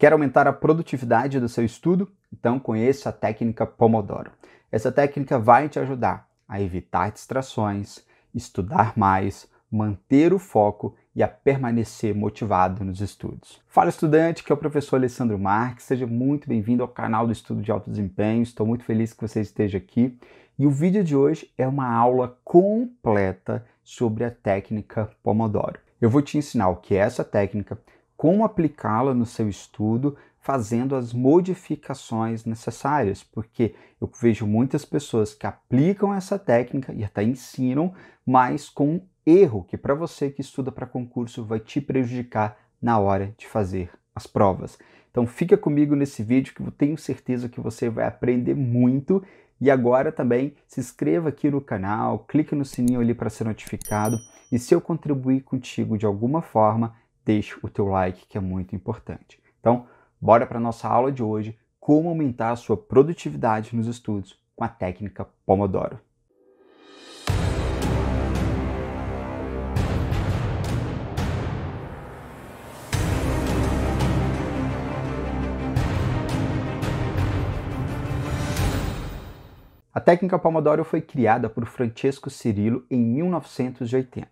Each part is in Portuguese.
Quer aumentar a produtividade do seu estudo? Então conheça a técnica Pomodoro. Essa técnica vai te ajudar a evitar distrações, estudar mais, manter o foco e a permanecer motivado nos estudos. Fala estudante, que é o professor Alessandro Marques, seja muito bem-vindo ao canal do Estudo de Alto Desempenho. Estou muito feliz que você esteja aqui. E o vídeo de hoje é uma aula completa sobre a técnica Pomodoro. Eu vou te ensinar o que é essa técnica, como aplicá-la no seu estudo, fazendo as modificações necessárias, porque eu vejo muitas pessoas que aplicam essa técnica e até ensinam, mas com erro que para você que estuda para concurso vai te prejudicar na hora de fazer as provas. Então fica comigo nesse vídeo que eu tenho certeza que você vai aprender muito. E agora também se inscreva aqui no canal, clique no sininho ali para ser notificado. E se eu contribuir contigo de alguma forma, deixe o teu like, que é muito importante. Então, bora para nossa aula de hoje, como aumentar a sua produtividade nos estudos com a técnica Pomodoro. A técnica Pomodoro foi criada por Francesco Cirillo em 1980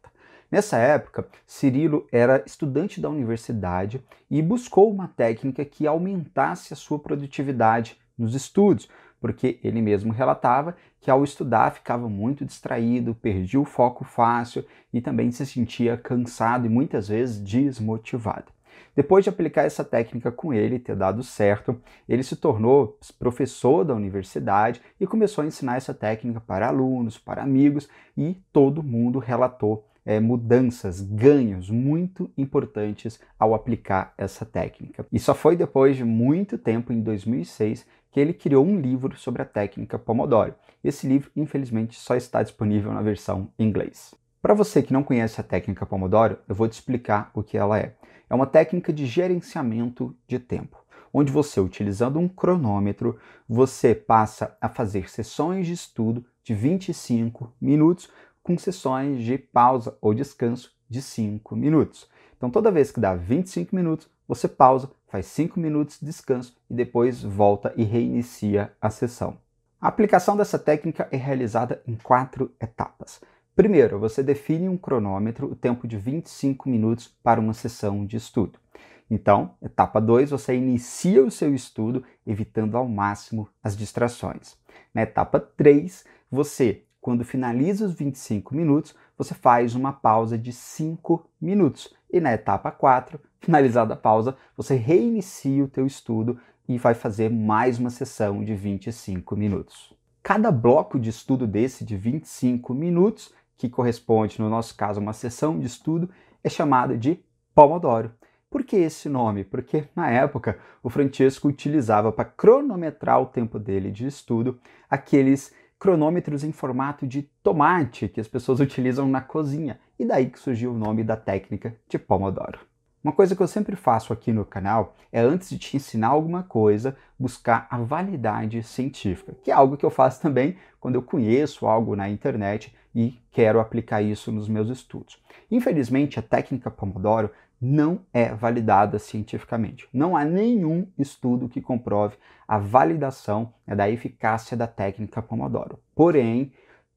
Nessa época, Cirilo era estudante da universidade e buscou uma técnica que aumentasse a sua produtividade nos estudos, porque ele mesmo relatava que ao estudar ficava muito distraído, perdia o foco fácil e também se sentia cansado e muitas vezes desmotivado. Depois de aplicar essa técnica com ele e ter dado certo, ele se tornou professor da universidade e começou a ensinar essa técnica para alunos, para amigos e todo mundo relatou é, mudanças, ganhos muito importantes ao aplicar essa técnica. E só foi depois de muito tempo, em 2006, que ele criou um livro sobre a técnica Pomodoro. Esse livro, infelizmente, só está disponível na versão em inglês. Para você que não conhece a técnica Pomodoro, eu vou te explicar o que ela é. É uma técnica de gerenciamento de tempo, onde você, utilizando um cronômetro, você passa a fazer sessões de estudo de 25 minutos com sessões de pausa ou descanso de 5 minutos. Então, toda vez que dá 25 minutos, você pausa, faz 5 minutos de descanso e depois volta e reinicia a sessão. A aplicação dessa técnica é realizada em quatro etapas. Primeiro, você define um cronômetro, o tempo de 25 minutos para uma sessão de estudo. Então, etapa 2, você inicia o seu estudo evitando ao máximo as distrações. Na etapa 3, você quando finaliza os 25 minutos, você faz uma pausa de 5 minutos. E na etapa 4, finalizada a pausa, você reinicia o teu estudo e vai fazer mais uma sessão de 25 minutos. Cada bloco de estudo desse de 25 minutos, que corresponde no nosso caso a uma sessão de estudo, é chamado de Pomodoro. Por que esse nome? Porque na época o Francesco utilizava para cronometrar o tempo dele de estudo aqueles cronômetros em formato de tomate que as pessoas utilizam na cozinha, e daí que surgiu o nome da técnica de Pomodoro. Uma coisa que eu sempre faço aqui no canal é, antes de te ensinar alguma coisa, buscar a validade científica, que é algo que eu faço também quando eu conheço algo na internet e quero aplicar isso nos meus estudos. Infelizmente, a técnica Pomodoro não é validada cientificamente. Não há nenhum estudo que comprove a validação da eficácia da técnica Pomodoro. Porém,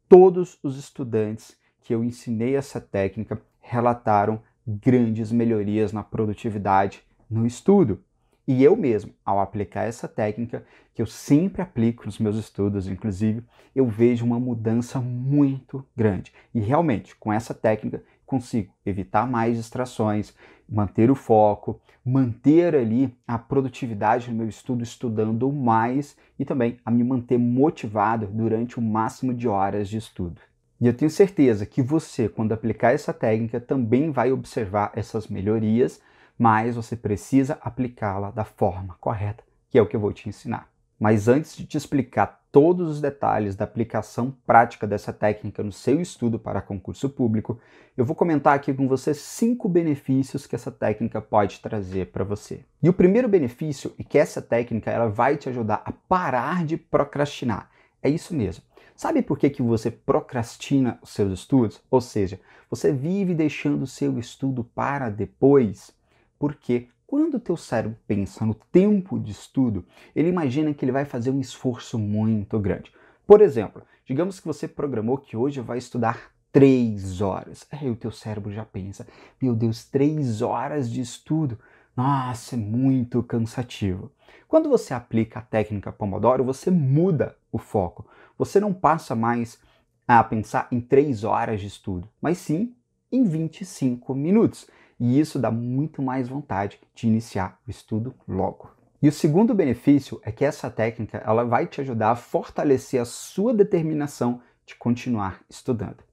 todos os estudantes que eu ensinei essa técnica relataram grandes melhorias na produtividade no estudo. E eu mesmo, ao aplicar essa técnica, que eu sempre aplico nos meus estudos, inclusive, eu vejo uma mudança muito grande. E realmente, com essa técnica, consigo evitar mais distrações, manter o foco, manter ali a produtividade no meu estudo, estudando mais e também a me manter motivado durante o máximo de horas de estudo. E eu tenho certeza que você, quando aplicar essa técnica, também vai observar essas melhorias, mas você precisa aplicá-la da forma correta, que é o que eu vou te ensinar. Mas antes de te explicar todos os detalhes da aplicação prática dessa técnica no seu estudo para concurso público, eu vou comentar aqui com você cinco benefícios que essa técnica pode trazer para você. E o primeiro benefício é que essa técnica ela vai te ajudar a parar de procrastinar. É isso mesmo. Sabe por que, que você procrastina os seus estudos? Ou seja, você vive deixando o seu estudo para depois porque quando o teu cérebro pensa no tempo de estudo, ele imagina que ele vai fazer um esforço muito grande. Por exemplo, digamos que você programou que hoje vai estudar três horas. Aí o teu cérebro já pensa, meu Deus, três horas de estudo. Nossa, é muito cansativo. Quando você aplica a técnica Pomodoro, você muda o foco. Você não passa mais a pensar em três horas de estudo, mas sim em 25 minutos e isso dá muito mais vontade de iniciar o estudo logo. E o segundo benefício é que essa técnica ela vai te ajudar a fortalecer a sua determinação de continuar estudando.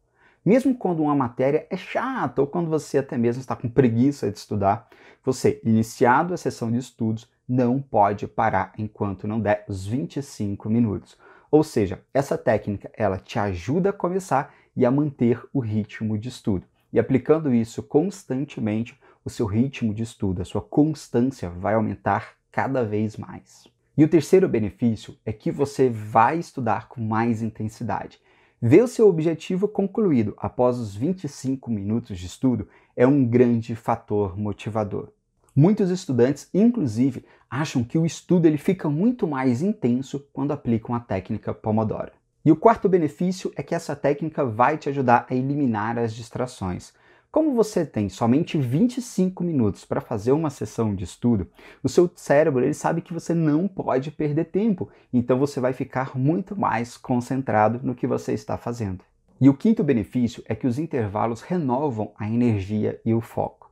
Mesmo quando uma matéria é chata ou quando você até mesmo está com preguiça de estudar, você, iniciado a sessão de estudos, não pode parar enquanto não der os 25 minutos. Ou seja, essa técnica ela te ajuda a começar e a manter o ritmo de estudo. E aplicando isso constantemente, o seu ritmo de estudo, a sua constância vai aumentar cada vez mais. E o terceiro benefício é que você vai estudar com mais intensidade. Ver o seu objetivo concluído após os 25 minutos de estudo é um grande fator motivador. Muitos estudantes, inclusive, acham que o estudo ele fica muito mais intenso quando aplicam a técnica Pomodoro. E o quarto benefício é que essa técnica vai te ajudar a eliminar as distrações. Como você tem somente 25 minutos para fazer uma sessão de estudo, o seu cérebro ele sabe que você não pode perder tempo, então você vai ficar muito mais concentrado no que você está fazendo. E o quinto benefício é que os intervalos renovam a energia e o foco.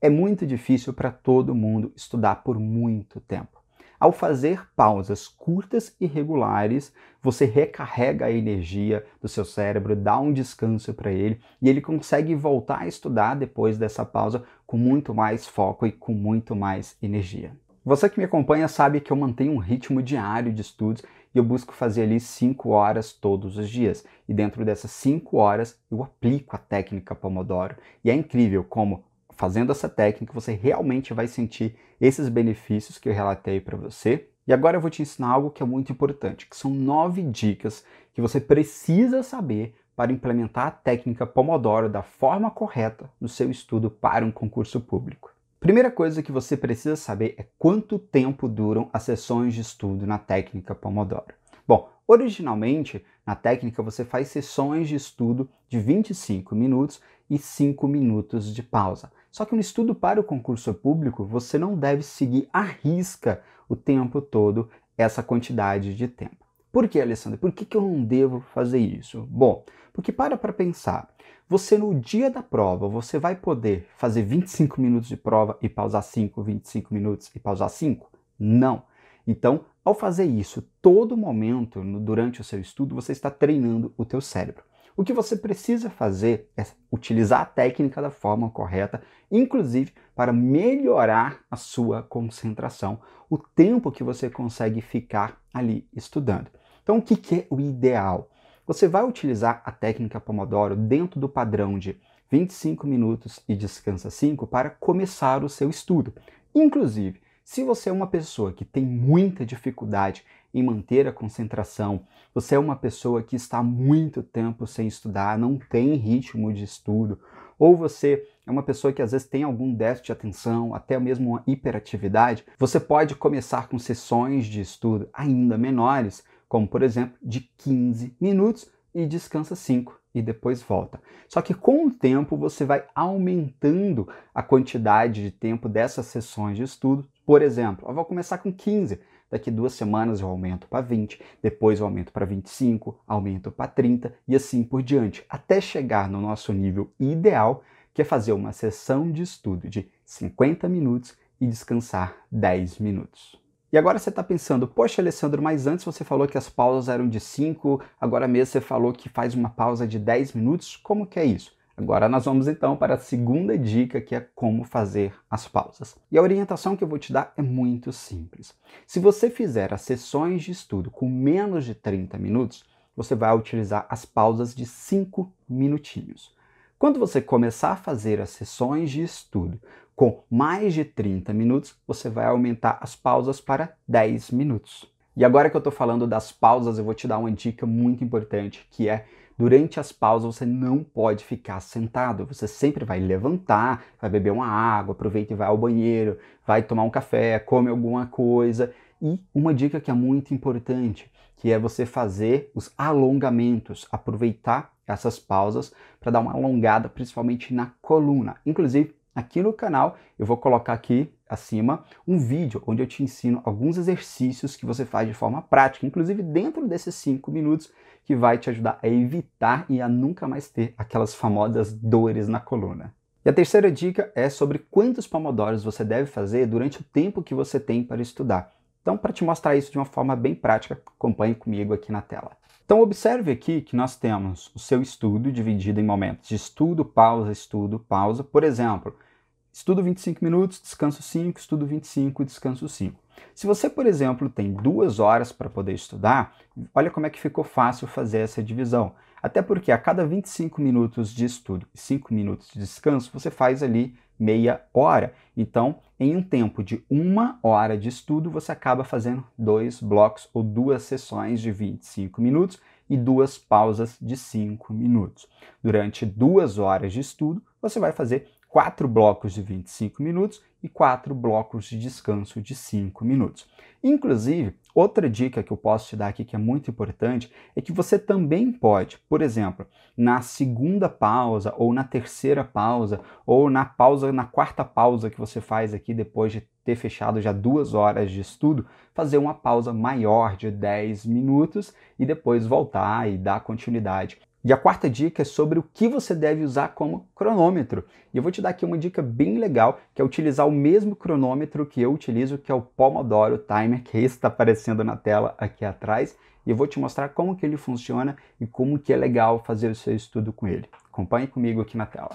É muito difícil para todo mundo estudar por muito tempo. Ao fazer pausas curtas e regulares, você recarrega a energia do seu cérebro, dá um descanso para ele e ele consegue voltar a estudar depois dessa pausa com muito mais foco e com muito mais energia. Você que me acompanha sabe que eu mantenho um ritmo diário de estudos e eu busco fazer ali 5 horas todos os dias. E dentro dessas 5 horas eu aplico a técnica Pomodoro. E é incrível como fazendo essa técnica, você realmente vai sentir esses benefícios que eu relatei para você. E agora eu vou te ensinar algo que é muito importante, que são nove dicas que você precisa saber para implementar a técnica Pomodoro da forma correta no seu estudo para um concurso público. Primeira coisa que você precisa saber é quanto tempo duram as sessões de estudo na técnica Pomodoro. Bom, originalmente, na técnica você faz sessões de estudo de 25 minutos e 5 minutos de pausa. Só que no estudo para o concurso público, você não deve seguir à risca o tempo todo essa quantidade de tempo. Por que, Alessandro? Por que, que eu não devo fazer isso? Bom, porque para para pensar. Você no dia da prova, você vai poder fazer 25 minutos de prova e pausar 5, 25 minutos e pausar 5? Não. Então, ao fazer isso todo momento no, durante o seu estudo, você está treinando o teu cérebro. O que você precisa fazer é utilizar a técnica da forma correta, inclusive para melhorar a sua concentração, o tempo que você consegue ficar ali estudando. Então, o que é o ideal? Você vai utilizar a técnica Pomodoro dentro do padrão de 25 minutos e descansa 5 para começar o seu estudo. Inclusive, se você é uma pessoa que tem muita dificuldade em manter a concentração, você é uma pessoa que está muito tempo sem estudar, não tem ritmo de estudo, ou você é uma pessoa que às vezes tem algum déficit de atenção, até mesmo uma hiperatividade, você pode começar com sessões de estudo ainda menores, como por exemplo de 15 minutos e descansa 5 e depois volta. Só que com o tempo você vai aumentando a quantidade de tempo dessas sessões de estudo por exemplo, eu vou começar com 15, daqui duas semanas eu aumento para 20, depois eu aumento para 25, aumento para 30 e assim por diante, até chegar no nosso nível ideal, que é fazer uma sessão de estudo de 50 minutos e descansar 10 minutos. E agora você está pensando, poxa, Alessandro, mas antes você falou que as pausas eram de 5, agora mesmo você falou que faz uma pausa de 10 minutos, como que é isso? Agora nós vamos então para a segunda dica, que é como fazer as pausas. E a orientação que eu vou te dar é muito simples. Se você fizer as sessões de estudo com menos de 30 minutos, você vai utilizar as pausas de 5 minutinhos. Quando você começar a fazer as sessões de estudo com mais de 30 minutos, você vai aumentar as pausas para 10 minutos. E agora que eu estou falando das pausas, eu vou te dar uma dica muito importante que é Durante as pausas você não pode ficar sentado, você sempre vai levantar, vai beber uma água, aproveita e vai ao banheiro, vai tomar um café, come alguma coisa. E uma dica que é muito importante, que é você fazer os alongamentos, aproveitar essas pausas para dar uma alongada, principalmente na coluna. Inclusive, Aqui no canal eu vou colocar aqui acima um vídeo onde eu te ensino alguns exercícios que você faz de forma prática, inclusive dentro desses cinco minutos, que vai te ajudar a evitar e a nunca mais ter aquelas famosas dores na coluna. E a terceira dica é sobre quantos pomodoros você deve fazer durante o tempo que você tem para estudar. Então, para te mostrar isso de uma forma bem prática, acompanhe comigo aqui na tela. Então, observe aqui que nós temos o seu estudo dividido em momentos de estudo, pausa, estudo, pausa. Por exemplo, Estudo 25 minutos, descanso 5, estudo 25, descanso 5. Se você, por exemplo, tem duas horas para poder estudar, olha como é que ficou fácil fazer essa divisão. Até porque a cada 25 minutos de estudo e 5 minutos de descanso, você faz ali meia hora. Então, em um tempo de uma hora de estudo, você acaba fazendo dois blocos ou duas sessões de 25 minutos e duas pausas de 5 minutos. Durante duas horas de estudo, você vai fazer quatro blocos de 25 minutos e quatro blocos de descanso de 5 minutos. Inclusive, outra dica que eu posso te dar aqui que é muito importante é que você também pode, por exemplo, na segunda pausa ou na terceira pausa ou na pausa na quarta pausa que você faz aqui depois de ter fechado já duas horas de estudo, fazer uma pausa maior de 10 minutos e depois voltar e dar continuidade e a quarta dica é sobre o que você deve usar como cronômetro. E eu vou te dar aqui uma dica bem legal, que é utilizar o mesmo cronômetro que eu utilizo, que é o Pomodoro Timer, que é está aparecendo na tela aqui atrás. E eu vou te mostrar como que ele funciona e como que é legal fazer o seu estudo com ele. Acompanhe comigo aqui na tela.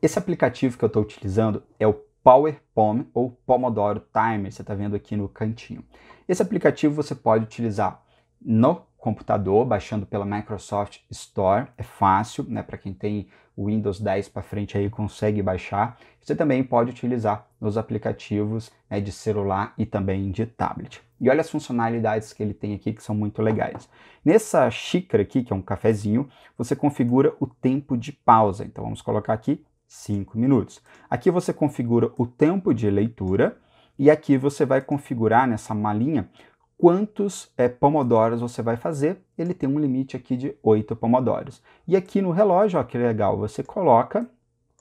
Esse aplicativo que eu estou utilizando é o Power Pom ou Pomodoro Timer, você está vendo aqui no cantinho. Esse aplicativo você pode utilizar no computador, baixando pela Microsoft Store, é fácil, né? Para quem tem o Windows 10 para frente aí consegue baixar. Você também pode utilizar nos aplicativos né, de celular e também de tablet. E olha as funcionalidades que ele tem aqui que são muito legais. Nessa xícara aqui, que é um cafezinho, você configura o tempo de pausa. Então vamos colocar aqui 5 minutos. Aqui você configura o tempo de leitura e aqui você vai configurar nessa malinha quantos é, eh, pomodoros você vai fazer. Ele tem um limite aqui de 8 pomodoros. E aqui no relógio, ó, que legal, você coloca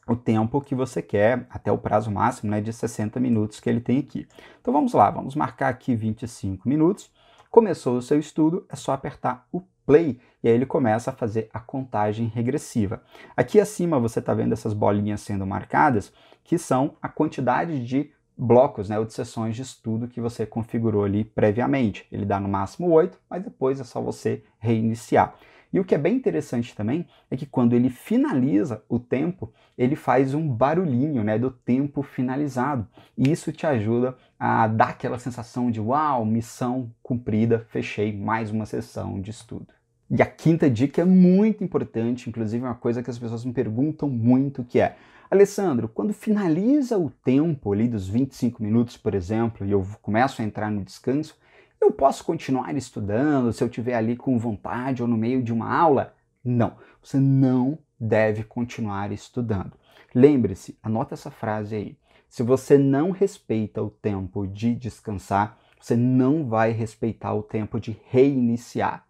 o tempo que você quer, até o prazo máximo né, de 60 minutos que ele tem aqui. Então vamos lá, vamos marcar aqui 25 minutos. Começou o seu estudo, é só apertar o play e aí ele começa a fazer a contagem regressiva. Aqui acima você está vendo essas bolinhas sendo marcadas, que são a quantidade de blocos né, ou de sessões de estudo que você configurou ali previamente. Ele dá no máximo 8, mas depois é só você reiniciar. E o que é bem interessante também é que quando ele finaliza o tempo, ele faz um barulhinho né, do tempo finalizado. E isso te ajuda a dar aquela sensação de uau, missão cumprida, fechei mais uma sessão de estudo. E a quinta dica é muito importante, inclusive uma coisa que as pessoas me perguntam muito, que é Alessandro, quando finaliza o tempo ali dos 25 minutos, por exemplo, e eu começo a entrar no descanso, eu posso continuar estudando se eu estiver ali com vontade ou no meio de uma aula? Não, você não deve continuar estudando. Lembre-se, anota essa frase aí. Se você não respeita o tempo de descansar, você não vai respeitar o tempo de reiniciar.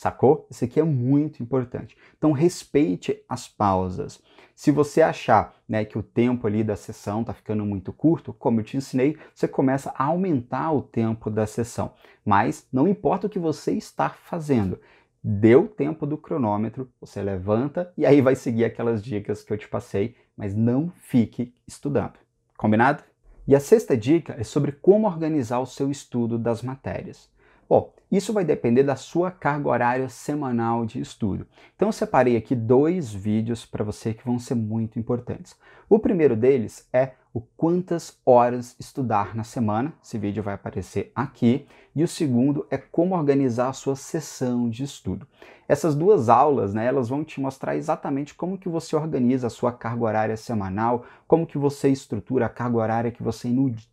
Sacou? Isso aqui é muito importante. Então respeite as pausas. Se você achar né, que o tempo ali da sessão está ficando muito curto, como eu te ensinei, você começa a aumentar o tempo da sessão. Mas não importa o que você está fazendo, deu tempo do cronômetro, você levanta e aí vai seguir aquelas dicas que eu te passei, mas não fique estudando. Combinado? E a sexta dica é sobre como organizar o seu estudo das matérias. Bom, isso vai depender da sua carga horária semanal de estudo. Então, eu separei aqui dois vídeos para você que vão ser muito importantes. O primeiro deles é o quantas horas estudar na semana. Esse vídeo vai aparecer aqui. E o segundo é como organizar a sua sessão de estudo. Essas duas aulas, né, elas vão te mostrar exatamente como que você organiza a sua carga horária semanal, como que você estrutura a carga horária que você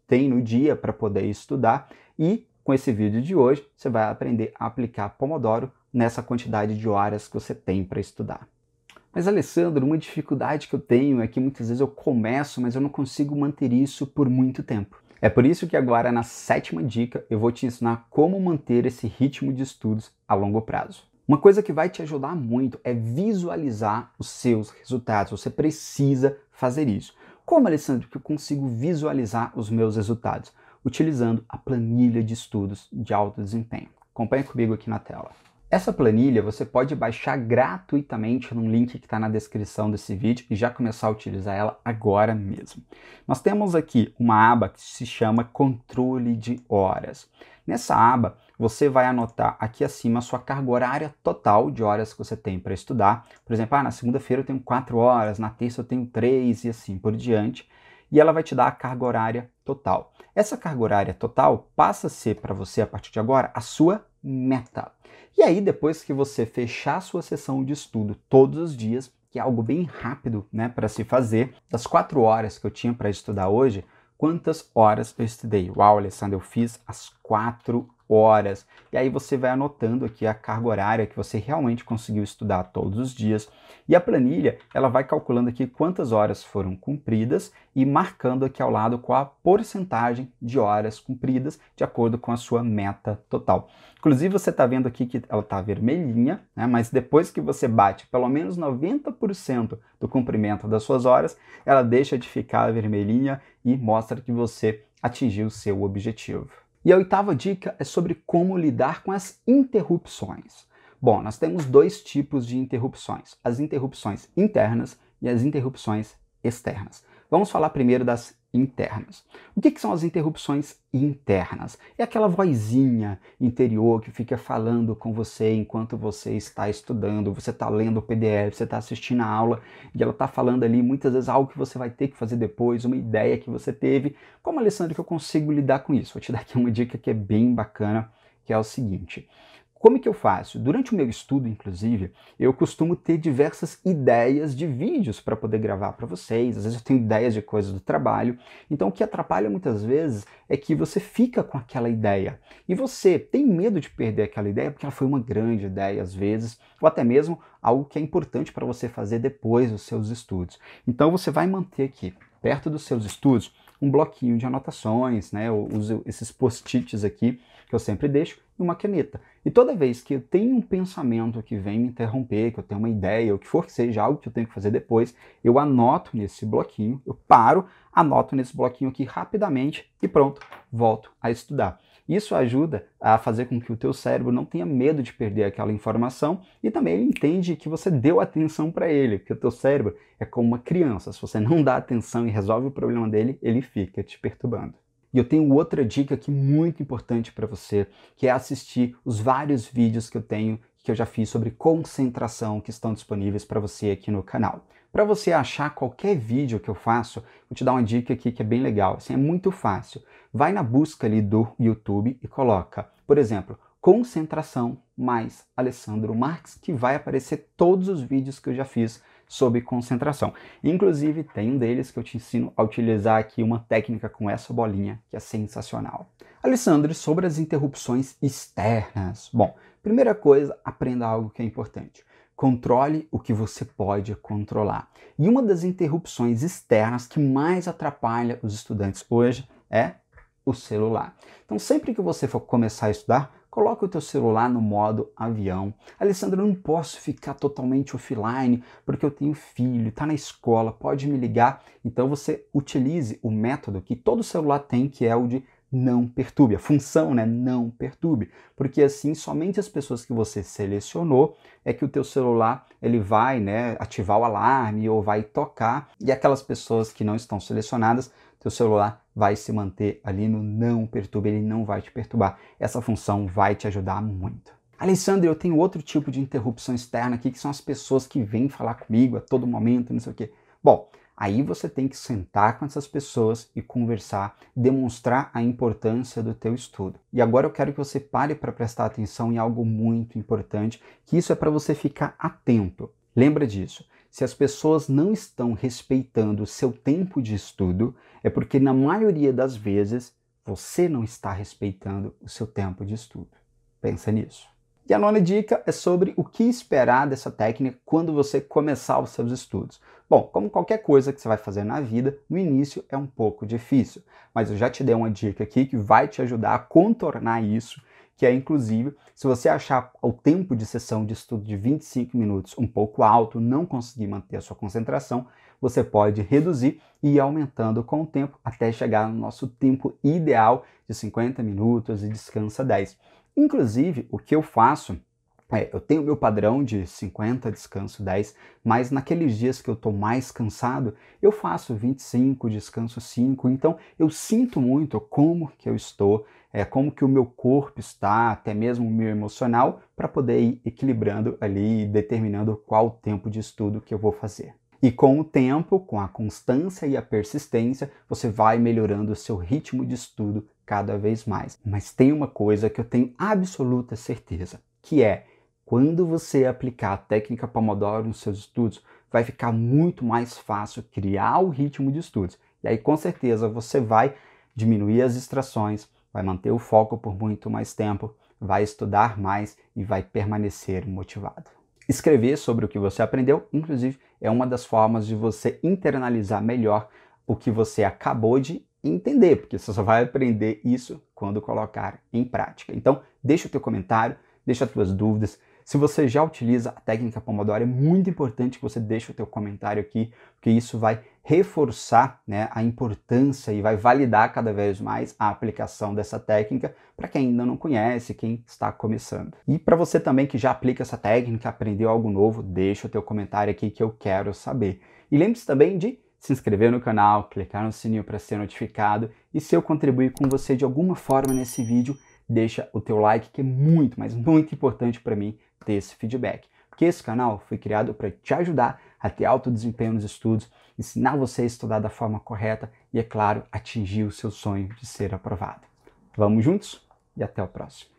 tem no dia para poder estudar e com esse vídeo de hoje, você vai aprender a aplicar Pomodoro nessa quantidade de horas que você tem para estudar. Mas Alessandro, uma dificuldade que eu tenho é que muitas vezes eu começo, mas eu não consigo manter isso por muito tempo. É por isso que agora na sétima dica eu vou te ensinar como manter esse ritmo de estudos a longo prazo. Uma coisa que vai te ajudar muito é visualizar os seus resultados. Você precisa fazer isso. Como, Alessandro, que eu consigo visualizar os meus resultados? utilizando a planilha de estudos de alto desempenho. Acompanhe comigo aqui na tela. Essa planilha você pode baixar gratuitamente num link que está na descrição desse vídeo e já começar a utilizar ela agora mesmo. Nós temos aqui uma aba que se chama Controle de Horas. Nessa aba, você vai anotar aqui acima a sua carga horária total de horas que você tem para estudar. Por exemplo, ah, na segunda-feira eu tenho 4 horas, na terça eu tenho 3 e assim por diante e ela vai te dar a carga horária total. Essa carga horária total passa a ser para você, a partir de agora, a sua meta. E aí, depois que você fechar a sua sessão de estudo todos os dias, que é algo bem rápido né, para se fazer, das quatro horas que eu tinha para estudar hoje, quantas horas eu estudei? Uau, Alessandro, eu fiz as quatro horas. E aí você vai anotando aqui a carga horária que você realmente conseguiu estudar todos os dias. E a planilha, ela vai calculando aqui quantas horas foram cumpridas e marcando aqui ao lado qual a porcentagem de horas cumpridas de acordo com a sua meta total. Inclusive você está vendo aqui que ela está vermelhinha, né? mas depois que você bate pelo menos 90% do cumprimento das suas horas, ela deixa de ficar vermelhinha e mostra que você atingiu o seu objetivo. E a oitava dica é sobre como lidar com as interrupções. Bom, nós temos dois tipos de interrupções: as interrupções internas e as interrupções externas. Vamos falar primeiro das internas. O que, que, são as interrupções internas? É aquela vozinha interior que fica falando com você enquanto você está estudando, você está lendo o PDF, você está assistindo a aula e ela está falando ali muitas vezes algo que você vai ter que fazer depois, uma ideia que você teve. Como, Alessandro, que eu consigo lidar com isso? Vou te dar aqui uma dica que é bem bacana, que é o seguinte. Como é que eu faço? Durante o meu estudo, inclusive, eu costumo ter diversas ideias de vídeos para poder gravar para vocês. Às vezes eu tenho ideias de coisas do trabalho. Então, o que atrapalha muitas vezes é que você fica com aquela ideia e você tem medo de perder aquela ideia porque ela foi uma grande ideia às vezes, ou até mesmo algo que é importante para você fazer depois dos seus estudos. Então, você vai manter aqui, perto dos seus estudos, um bloquinho de anotações, né? Eu uso esses post-its aqui que eu sempre deixo, e uma caneta. E toda vez que eu tenho um pensamento que vem me interromper, que eu tenho uma ideia, ou que for que seja algo que eu tenho que fazer depois, eu anoto nesse bloquinho, eu paro, anoto nesse bloquinho aqui rapidamente e pronto, volto a estudar. Isso ajuda a fazer com que o teu cérebro não tenha medo de perder aquela informação e também ele entende que você deu atenção para ele, porque o teu cérebro é como uma criança, se você não dá atenção e resolve o problema dele, ele fica te perturbando. E eu tenho outra dica aqui muito importante para você, que é assistir os vários vídeos que eu tenho, que eu já fiz sobre concentração, que estão disponíveis para você aqui no canal. Para você achar qualquer vídeo que eu faço, vou te dar uma dica aqui que é bem legal. Assim, é muito fácil. Vai na busca ali do YouTube e coloca, por exemplo, concentração mais Alessandro Marques, que vai aparecer todos os vídeos que eu já fiz sob concentração. Inclusive, tem um deles que eu te ensino a utilizar aqui uma técnica com essa bolinha, que é sensacional. Alessandro, sobre as interrupções externas. Bom, primeira coisa, aprenda algo que é importante. Controle o que você pode controlar. E uma das interrupções externas que mais atrapalha os estudantes hoje é o celular. Então, sempre que você for começar a estudar, coloca o teu celular no modo avião. Alessandro, eu não posso ficar totalmente offline porque eu tenho filho, está na escola, pode me ligar. Então você utilize o método que todo celular tem, que é o de não perturbe. A função, né? Não perturbe. Porque assim, somente as pessoas que você selecionou é que o teu celular ele vai, né, ativar o alarme ou vai tocar, e aquelas pessoas que não estão selecionadas teu celular vai se manter ali no não perturbe, ele não vai te perturbar. Essa função vai te ajudar muito. Alessandro, eu tenho outro tipo de interrupção externa aqui, que são as pessoas que vêm falar comigo a todo momento, não sei o quê. Bom, aí você tem que sentar com essas pessoas e conversar, demonstrar a importância do teu estudo. E agora eu quero que você pare para prestar atenção em algo muito importante, que isso é para você ficar atento. Lembra disso. Se as pessoas não estão respeitando o seu tempo de estudo, é porque na maioria das vezes você não está respeitando o seu tempo de estudo. Pensa nisso. E a nona dica é sobre o que esperar dessa técnica quando você começar os seus estudos. Bom, como qualquer coisa que você vai fazer na vida, no início é um pouco difícil, mas eu já te dei uma dica aqui que vai te ajudar a contornar isso, que é inclusive, se você achar o tempo de sessão de estudo de 25 minutos um pouco alto, não conseguir manter a sua concentração, você pode reduzir e ir aumentando com o tempo até chegar no nosso tempo ideal de 50 minutos e descansa 10. Inclusive, o que eu faço é, eu tenho meu padrão de 50, descanso 10, mas naqueles dias que eu estou mais cansado, eu faço 25, descanso 5, então eu sinto muito como que eu estou, é, como que o meu corpo está, até mesmo o meu emocional, para poder ir equilibrando ali e determinando qual tempo de estudo que eu vou fazer. E com o tempo, com a constância e a persistência, você vai melhorando o seu ritmo de estudo cada vez mais. Mas tem uma coisa que eu tenho absoluta certeza, que é quando você aplicar a técnica Pomodoro nos seus estudos, vai ficar muito mais fácil criar o ritmo de estudos. E aí, com certeza, você vai diminuir as distrações, vai manter o foco por muito mais tempo, vai estudar mais e vai permanecer motivado. Escrever sobre o que você aprendeu, inclusive, é uma das formas de você internalizar melhor o que você acabou de entender, porque você só vai aprender isso quando colocar em prática. Então, deixa o teu comentário, deixa as tuas dúvidas, se você já utiliza a técnica Pomodoro, é muito importante que você deixe o teu comentário aqui, porque isso vai reforçar né, a importância e vai validar cada vez mais a aplicação dessa técnica para quem ainda não conhece, quem está começando. E para você também que já aplica essa técnica, aprendeu algo novo, deixa o teu comentário aqui que eu quero saber. E lembre-se também de se inscrever no canal, clicar no sininho para ser notificado e se eu contribuir com você de alguma forma nesse vídeo, deixa o teu like que é muito, mas muito importante para mim ter esse feedback. Porque esse canal foi criado para te ajudar a ter alto desempenho nos estudos, ensinar você a estudar da forma correta e, é claro, atingir o seu sonho de ser aprovado. Vamos juntos e até o próximo.